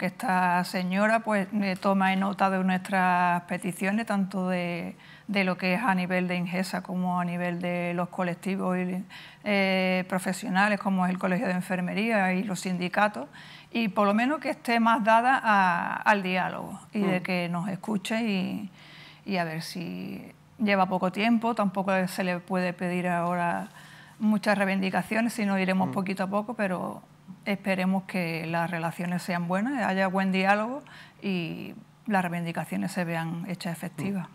que esta señora pues, eh, toma nota de nuestras peticiones, tanto de, lo que es a nivel de Ingesa como a nivel de los colectivos eh, profesionales, como es el Colegio de Enfermería y los sindicatos, y por lo menos que esté más dada al diálogo y de mm. que nos escuche y, y a ver si lleva poco tiempo, tampoco se le puede pedir ahora muchas reivindicaciones, ...si no iremos mm. poquito a poco, pero Esperemos que las relaciones sean buenas, haya buen diálogo y las reivindicaciones se vean hechas efectivas.